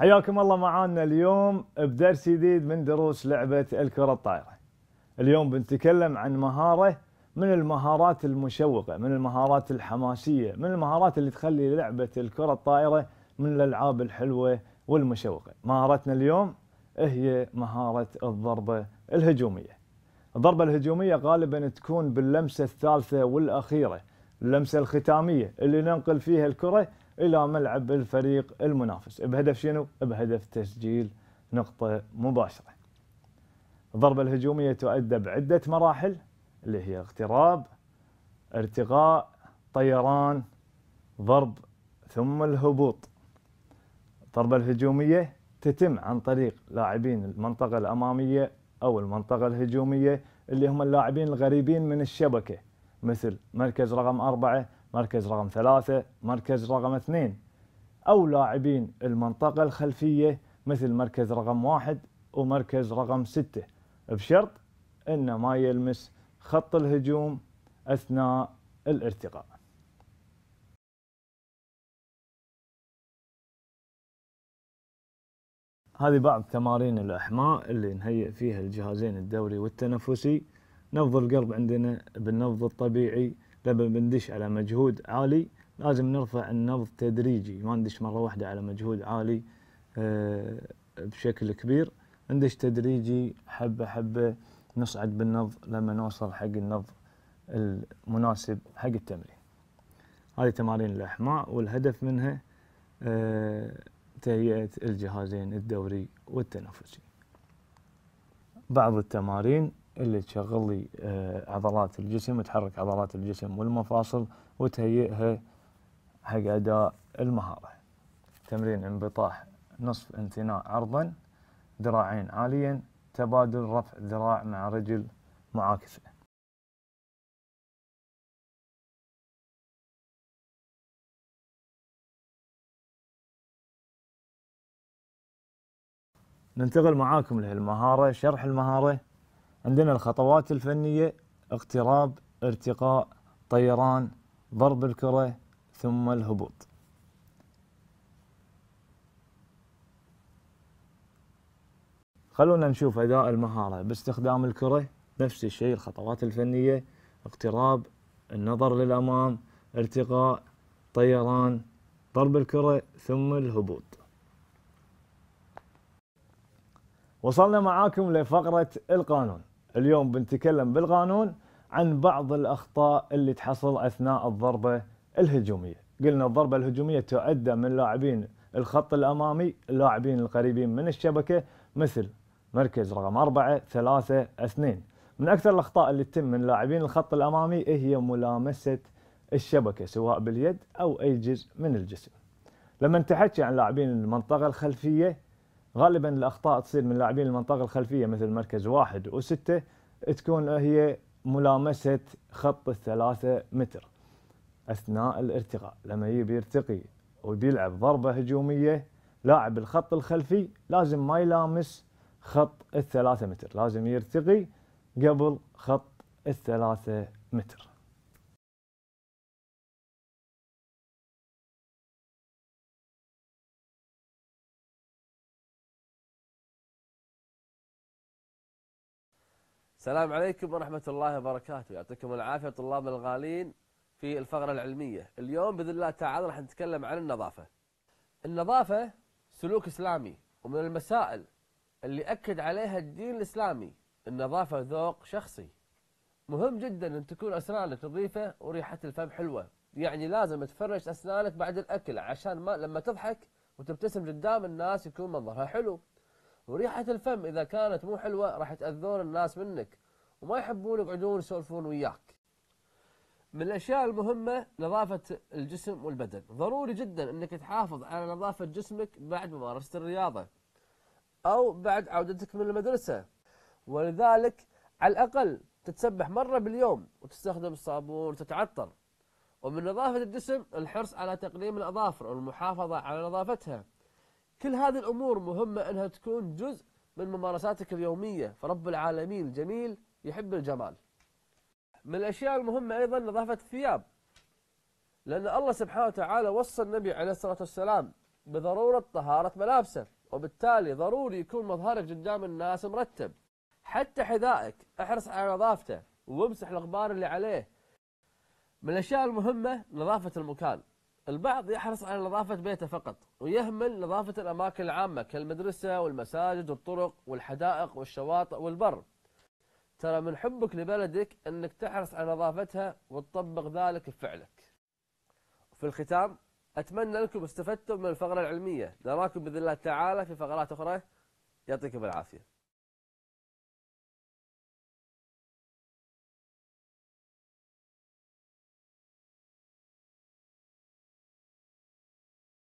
حياكم الله معانا اليوم بدرس جديد من دروس لعبة الكرة الطائرة اليوم بنتكلم عن مهارة من المهارات المشوقة من المهارات الحماسية من المهارات اللي تخلي لعبة الكرة الطائرة من الألعاب الحلوة والمشوقة مهارتنا اليوم هي مهارة الضربة الهجومية الضربة الهجومية غالبا تكون باللمسة الثالثة والأخيرة اللمسة الختامية اللي ننقل فيها الكرة الى ملعب الفريق المنافس بهدف شنو؟ بهدف تسجيل نقطه مباشره. الضربه الهجوميه تؤدى بعده مراحل اللي هي اغتراب، ارتقاء، طيران، ضرب ثم الهبوط. الضربه الهجوميه تتم عن طريق لاعبين المنطقه الاماميه او المنطقه الهجوميه اللي هم اللاعبين الغريبين من الشبكه مثل مركز رقم أربعة مركز رقم ثلاثة مركز رقم اثنين أو لاعبين المنطقة الخلفية مثل مركز رقم واحد ومركز رقم ستة بشرط أنه ما يلمس خط الهجوم أثناء الارتقاء هذه بعض تمارين الأحماء اللي نهيئ فيها الجهازين الدوري والتنفسي نبض القلب عندنا بالنبض الطبيعي لما بندش على مجهود عالي لازم نرفع النبض تدريجي ما ندش مرة واحدة على مجهود عالي آه، بشكل كبير ندش تدريجي حبة حبة نصعد بالنبض لما نوصل حق النبض المناسب حق التمرين هذه تمارين الإحماء والهدف منها آه، تهيئة الجهازين الدوري والتنفسي بعض التمارين اللي تشغل لي آه، عضلات الجسم وتحرك عضلات الجسم والمفاصل وتهيئها حق اداء المهاره تمرين انبطاح نصف انثناء عرضا ذراعين عاليا تبادل رفع ذراع مع رجل معاكسه ننتقل معاكم لهالمهارة شرح المهارة عندنا الخطوات الفنية اقتراب ارتقاء طيران ضرب الكرة ثم الهبوط خلونا نشوف أداء المهارة باستخدام الكرة نفس الشيء الخطوات الفنية اقتراب النظر للأمام ارتقاء طيران ضرب الكرة ثم الهبوط وصلنا معاكم لفقرة القانون اليوم بنتكلم بالقانون عن بعض الأخطاء اللي تحصل أثناء الضربة الهجومية قلنا الضربة الهجومية تؤدى من لاعبين الخط الأمامي اللاعبين القريبين من الشبكة مثل مركز رقم 4 3 2 من أكثر الأخطاء اللي تتم من لاعبين الخط الأمامي هي ملامسة الشبكة سواء باليد أو أي جزء من الجسم لما تحكي عن لاعبين المنطقة الخلفية غالبا الاخطاء تصير من لاعبين المنطقه الخلفيه مثل مركز واحد وسته تكون هي ملامسه خط الثلاثه متر اثناء الارتقاء لما يبي يرتقي وبيلعب ضربه هجوميه لاعب الخط الخلفي لازم ما يلامس خط الثلاثة متر لازم يرتقي قبل خط الثلاثة متر السلام عليكم ورحمة الله وبركاته يعطيكم العافية طلاب الغالين في الفقرة العلمية اليوم بإذن الله تعالى راح نتكلم عن النظافة النظافة سلوك إسلامي ومن المسائل اللي أكد عليها الدين الإسلامي النظافة ذوق شخصي مهم جدا أن تكون أسنانك نظيفة وريحة الفم حلوة يعني لازم تفرش أسنانك بعد الأكل عشان ما لما تضحك وتبتسم قدام الناس يكون منظرها حلو وريحة الفم إذا كانت مو حلوة راح يتأذون الناس منك وما يحبون يقعدون يسولفون وياك من الأشياء المهمة نظافة الجسم والبدن ضروري جدا أنك تحافظ على نظافة جسمك بعد ممارسة الرياضة أو بعد عودتك من المدرسة ولذلك على الأقل تتسبح مرة باليوم وتستخدم الصابون وتتعطر ومن نظافة الجسم الحرص على تقليم الأظافر والمحافظة على نظافتها كل هذه الأمور مهمة أنها تكون جزء من ممارساتك اليومية فرب العالمين الجميل يحب الجمال من الأشياء المهمة أيضا نظافة الثياب لأن الله سبحانه وتعالى وصى النبي عليه الصلاة والسلام بضرورة طهارة ملابسه وبالتالي ضروري يكون مظهرك قدام الناس مرتب حتى حذائك احرص على نظافته وامسح الغبار اللي عليه من الأشياء المهمة نظافة المكان البعض يحرص على نظافة بيته فقط ويهمل نظافة الأماكن العامة كالمدرسة والمساجد والطرق والحدائق والشواطئ والبر ترى من حبك لبلدك أنك تحرص على نظافتها وتطبق ذلك بفعلك في الختام أتمنى أنكم استفدتم من الفقرة العلمية نراكم بإذن الله تعالى في فقرات أخرى يعطيكم العافية